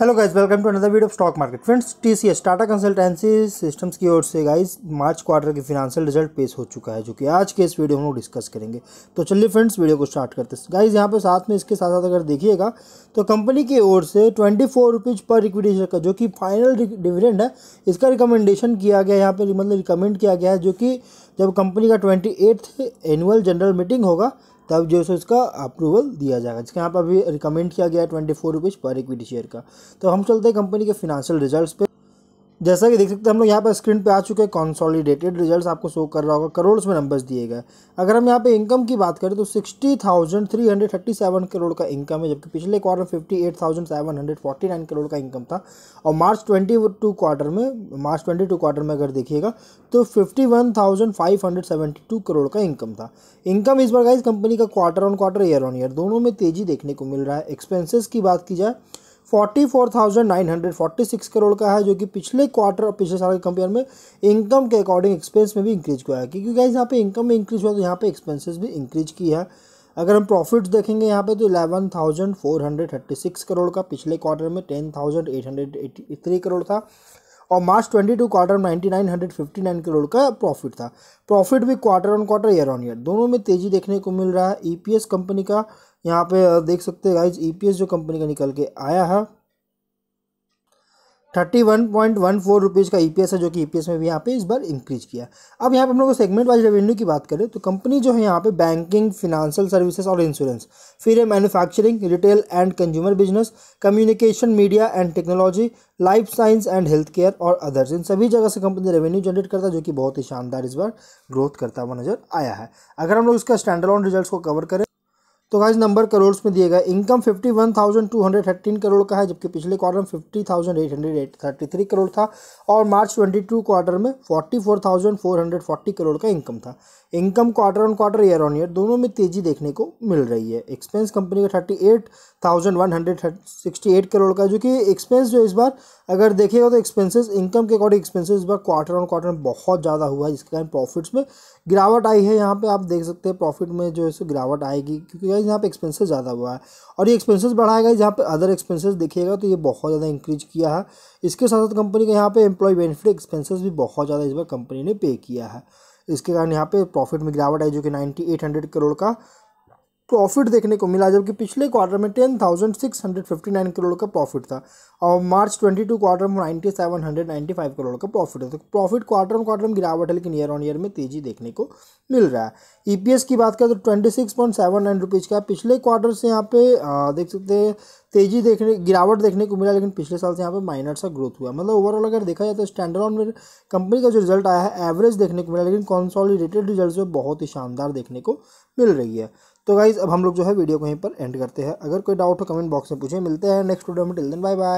hello guys welcome to another video of stock market friends TCS Tata consultancy systems की ओर से guys March quarter के financial result पेश हो चुका है जो कि आज के इस वीडियो हम लोग डिस्कस करेंगे तो चलिए फ्रेंड्स वीडियो को स्टार्ट करते हैं गाइस यहां पे साथ में इसके साथ साथ अगर देखिएगा तो कंपनी की ओर से ट्वेंटी फोर पर इक्विटी शेयर का जो कि फाइनल डिविडेंड है इसका रिकमेंडेशन किया गया यहाँ पर मतलब रिकमेंड किया गया है जो कि जब कंपनी का ट्वेंटी एनुअल जनरल मीटिंग होगा तब जो है उसका अप्रूवल दिया जाएगा जिसके यहाँ पर अभी रिकमेंड किया गया है ट्वेंटी फोर रुपीज़ पर इक्विटी शेयर का तो हम चलते हैं कंपनी के फिनेंशियल रिजल्ट्स पे जैसा कि देख सकते हैं हम लोग यहाँ पर स्क्रीन पे आ चुके हैं कॉन्सॉलीडेटेड रिजल्ट्स आपको शो कर रहा होगा करोड़ में नंबर्स दिए गए अगर हम यहाँ पे इनकम की बात करें तो sixty thousand three hundred thirty seven crore का इनकम है जबकि पिछले क्वार्टर में fifty eight thousand seven hundred forty nine crore का इनकम था और मार्च ट्वेंटी टू क्वार्टर में मार्च ट्वेंटी टू क्वार्टर में अगर देखिएगा तो fifty one thousand five hundred seventy two crore का इनकम था इनकम इस बार गाइज कंपनी का quarter on quarter year on year दोनों में तेजी देखने को मिल रहा है एक्सपेंसिस की बात की जाए 44,946 करोड़ का है जो कि पिछले क्वार्टर और पिछले साल के कंपेयर में इनकम के अकॉर्डिंग एक्सपेंस में भी इंक्रीज हुआ है क्योंकि गाइज यहाँ पे इनकम में इंक्रीज हुआ तो यहाँ पे एक्सपेंसेस भी इंक्रीज की है अगर हम प्रॉफिट्स देखेंगे यहाँ पे तो 11,436 करोड़ का पिछले क्वार्टर में 10,883 करोड़ था और मार्च 22 क्वार्टर में 9959 करोड़ का प्रॉफिट था प्रॉफिट भी quarter on quarter year on year दोनों में तेज़ी देखने को मिल रहा है ईपीएस e कंपनी का यहाँ पे देख सकते हैं गाइज ईपीएस e जो कंपनी का निकल के आया है thirty one point one four rupees का ईपीएस e है जो कि ईपीएस e में भी यहाँ पे इस बार इंक्रीज किया अब यहाँ पे हम लोग सेगमेंट वाइज रेवेन्यू की बात करें तो कंपनी जो है यहाँ पे बैंकिंग फिनेंशियल सर्विसेज और इंश्योरेंस फिर है manufacturing retail and consumer business communication media and technology life science and health care और अदर्स इन सभी जगह से कंपनी रेवेन्यू जनरेट करता है जो कि बहुत ही शानदार इस बार ग्रोथ करता हुआ नजर आया है अगर हम लोग इसका स्टैंडर्ड ऑन रिजल्ट को कवर करें तो गाइज नंबर करोड़ में दिए गए income fifty one thousand two hundred thirteen crore का है जबकि पिछले क्वार्टर में fifty thousand eight hundred eight thirty three crore था और मार्च ट्वेंटी टू क्वार्टर में forty four thousand four hundred forty crore का इनकम था income quarter on quarter year on year दोनों में तेजी देखने को मिल रही है एक्सपेंस कंपनी का thirty eight thousand one hundred sixty eight crore का जो कि एक्सपेंस जो इस बार अगर देखेगा तो एक्सपेंसेस इनकम के अकॉर्डिंग एक्सपेंसेस इस बार क्वार्टर ऑन क्वार्टर में बहुत ज़्यादा हुआ है जिसके कारण प्रॉफिट्स में गिरावट आई है यहाँ पर आप देख सकते हैं प्रॉफिट में जो है गिरावट आएगी क्योंकि गई जहाँ पे एक्सपेंसेस ज़्यादा हुआ है और ये एक्सपेंसेस बढ़ाया गया जहाँ पे अदर एक्सपेंसेस देखिएगा तो ये बहुत ज़्यादा इंक्रीज किया है इसके साथ साथ कंपनी का यहाँ पे एम्प्लॉय बेनिफिट एक्सपेंसेस भी बहुत ज़्यादा इस बार कंपनी ने पे किया है इसके कारण यहाँ पे प्रॉफिट में गिरावट आई जो कि नाइन्टी एट हंड्रेड करोड़ का प्रॉफिट देखने को मिला जबकि पिछले क्वार्टर में ten thousand six hundred fifty nine crore का प्रॉफिट था और मार्च ट्वेंटी टू क्वार्टर में ninety seven hundred ninety five crore का प्रॉफिट था तो प्रॉफिट क्वार्टर में क्वार्टर में गिरावट है लेकिन ईयर ऑन ईयर में तेजी देखने को मिल रहा है ईपीएस e की बात करें तो twenty six point seven nine rupees का पिछले क्वार्टर से यहाँ पे आ, देख सकते हैं तेजी देखने गिरावट देखने को मिला लेकिन पिछले साल से यहाँ पे माइनर सा ग्रोथ हुआ मतलब ओवरऑल अगर देखा जाए तो स्टैंडर्ड में कंपनी का जो रिजल्ट आया है एवरेज देखने को मिला लेकिन कॉन्सॉलिडेटेड रिजल्ट जो बहुत ही शानदार देखने को मिल रही है तो गाइज़ अब हम लोग जो है वीडियो को यहीं पर एंड करते हैं अगर कोई डाउट हो कमेंट बॉक्स में पूछे मिलते हैं नेक्स्ट वीडियो में टिल दिन बाय बाय